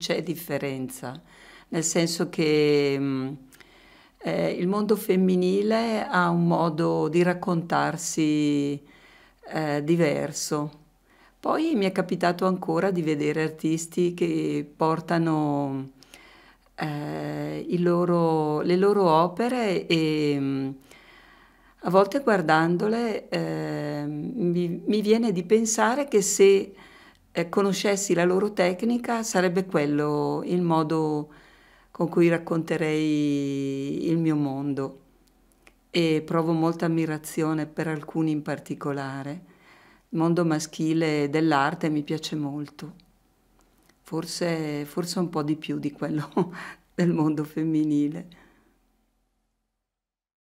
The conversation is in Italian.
C'è differenza, nel senso che mm, eh, il mondo femminile ha un modo di raccontarsi eh, diverso. Poi mi è capitato ancora di vedere artisti che portano eh, loro, le loro opere e mm, a volte guardandole eh, mi, mi viene di pensare che se eh, conoscessi la loro tecnica sarebbe quello il modo con cui racconterei il mio mondo e provo molta ammirazione per alcuni in particolare. Il mondo maschile dell'arte mi piace molto, forse, forse un po' di più di quello del mondo femminile.